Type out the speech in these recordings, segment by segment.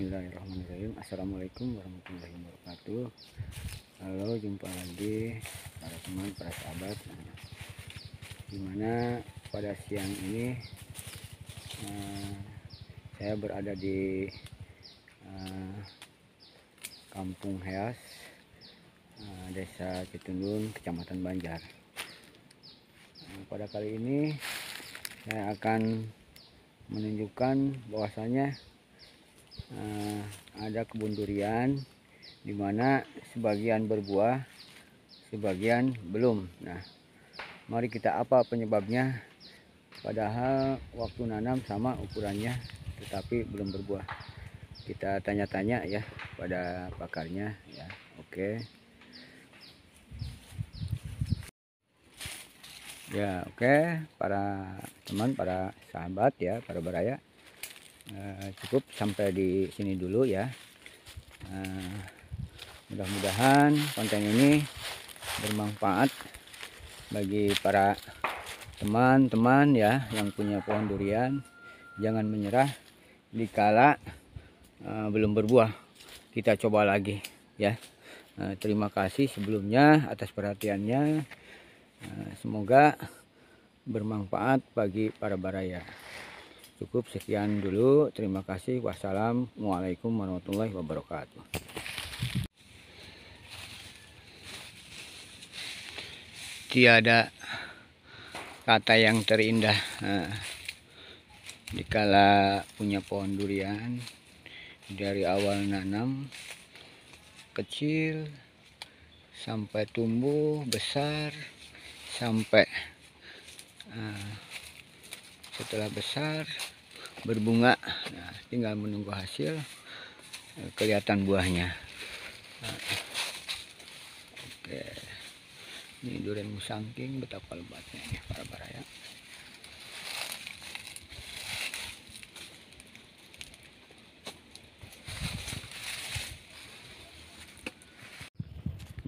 Bismillahirrahmanirrahim Assalamualaikum warahmatullahi wabarakatuh Halo jumpa lagi para teman para sahabat dimana pada siang ini uh, saya berada di uh, kampung Heas uh, desa Citundun kecamatan Banjar uh, pada kali ini saya akan menunjukkan bahwasanya Eh, ada kebun durian mana sebagian berbuah sebagian belum nah mari kita apa penyebabnya padahal waktu nanam sama ukurannya tetapi belum berbuah kita tanya-tanya ya pada pakarnya ya oke okay. ya oke okay. para teman para sahabat ya para beraya Eh, cukup sampai di sini dulu ya eh, mudah-mudahan konten ini bermanfaat bagi para teman-teman ya yang punya pohon durian jangan menyerah dikala uh, belum berbuah kita coba lagi ya terima kasih sebelumnya atas perhatiannya semoga bermanfaat bagi para baraya Cukup sekian dulu. Terima kasih. Wassalamualaikum warahmatullahi wabarakatuh. Tiada kata yang terindah nah, dikala punya pohon durian dari awal nanam kecil sampai tumbuh besar sampai uh, setelah besar berbunga nah, tinggal menunggu hasil eh, kelihatan buahnya nah, oke ini durian musangking betapa lebatnya ini para baraya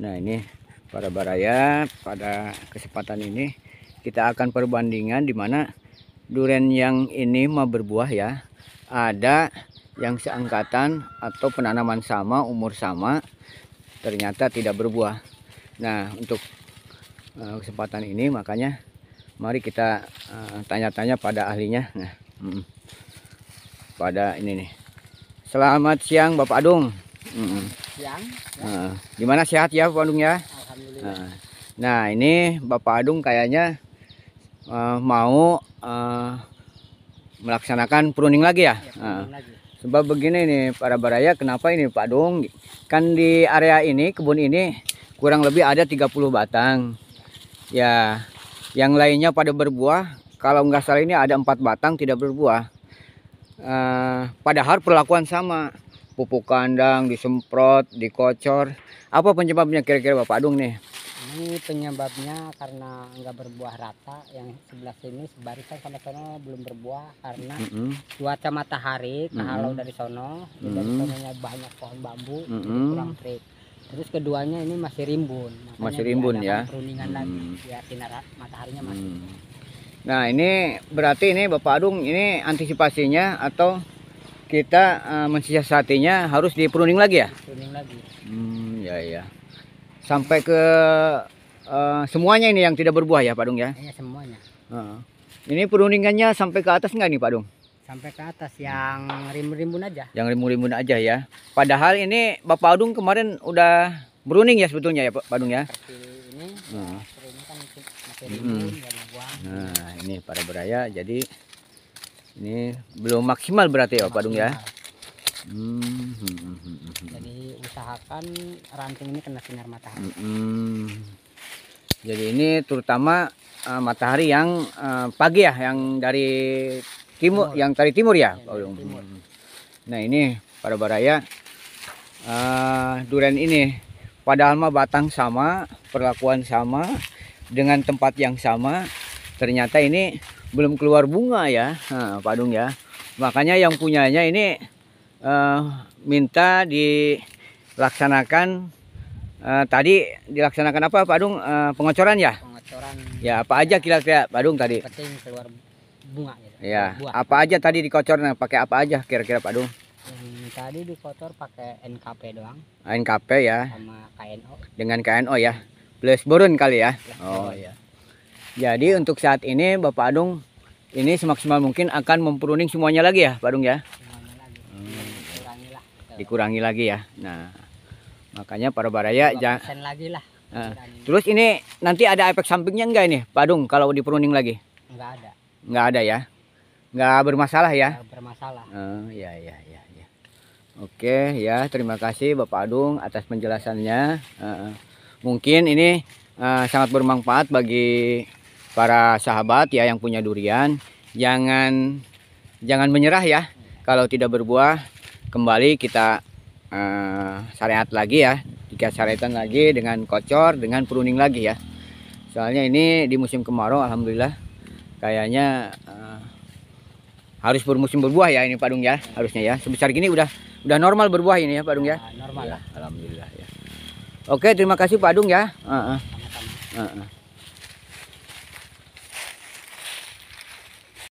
Nah ini para baraya pada kesempatan ini kita akan perbandingan di mana durian yang ini mah berbuah ya ada yang seangkatan atau penanaman sama umur sama ternyata tidak berbuah nah untuk uh, kesempatan ini makanya mari kita eh, tanya-tanya uh, pada ahlinya nah hmm, pada ini nih selamat siang Bapak Adung hmm. siang uh, gimana sehat ya Bapak Adung ya Alhamdulillah. nah, nah ini Bapak Adung kayaknya uh, mau uh, melaksanakan pruning lagi ya, ya uh. lagi. sebab begini nih para baraya kenapa ini Pak Dung? kan di area ini kebun ini kurang lebih ada 30 batang ya yang lainnya pada berbuah kalau nggak salah ini ada empat batang tidak berbuah uh, padahal perlakuan sama pupuk kandang disemprot dikocor apa penyebabnya kira-kira Bapak Dung nih ini penyebabnya karena nggak berbuah rata yang sebelah sini sebarisan sama sono belum berbuah karena mm -hmm. cuaca matahari kehalau mm -hmm. dari sono mm -hmm. dari sononya banyak pohon bambu mm -hmm. kurang terik terus keduanya ini masih rimbun masih rimbun ya peruningan mm -hmm. lagi ya sinar mataharinya masih mm -hmm. nah ini berarti ini Bapak Adung ini antisipasinya atau kita uh, mensiasatinya harus dipruning lagi ya Pruning lagi hmm ya ya sampai ke uh, semuanya ini yang tidak berbuah ya Pak Dung ya? Iya semuanya. Uh. Ini perundingannya sampai ke atas nggak nih Pak Dung? Sampai ke atas yang rimbun-rimbun aja. Yang rimbun-rimbun aja ya. Padahal ini Bapak Dung kemarin udah beruning ya sebetulnya ya Pak Dung ya? ini. Ini kan masih rimbun, hmm. Nah ini pada beraya jadi ini belum maksimal berarti ya Pak Dung ya? Mm-hmm. Jadi usahakan ranting ini kena sinar matahari. Hmm. Jadi ini terutama uh, matahari yang uh, pagi ya, yang dari timur, timur. yang dari timur ya. ya dari oh, timur. Mm-hmm. Nah ini para baraya uh, durian ini, padahal mah batang sama, perlakuan sama, dengan tempat yang sama, ternyata ini belum keluar bunga ya, nah, Pak Dung ya. Makanya yang punyanya ini uh, minta dilaksanakan uh, tadi dilaksanakan apa Pak Dung uh, pengocoran ya pengocoran ya apa aja kira-kira ya, Pak Dung tadi penting keluar bunga gitu. ya Buah. apa aja tadi dikocor nah, pakai apa aja kira-kira Pak Dung hmm, tadi dikocor pakai NKP doang NKP ya sama KNO dengan KNO ya plus burun kali ya oh iya. ya jadi untuk saat ini Bapak Adung ini semaksimal mungkin akan memperuning semuanya lagi ya Pak Adung ya hmm dikurangi lagi ya nah makanya para baraya jangan lagi lah uh, terus ini nanti ada efek sampingnya enggak ini padung kalau pruning lagi enggak ada enggak ada ya enggak bermasalah ya enggak bermasalah uh, ya ya ya ya oke ya terima kasih bapak adung atas penjelasannya uh, mungkin ini uh, sangat bermanfaat bagi para sahabat ya yang punya durian jangan jangan menyerah ya kalau tidak berbuah kembali kita uh, syariat lagi ya tiga syariatan lagi dengan kocor dengan pruning lagi ya soalnya ini di musim kemarau alhamdulillah kayaknya uh, harus bermusim berbuah ya ini padung ya harusnya ya sebesar gini udah udah normal berbuah ini ya padung ya normal ya, alhamdulillah ya oke terima kasih Pak Dung ya uh -uh. Uh -uh.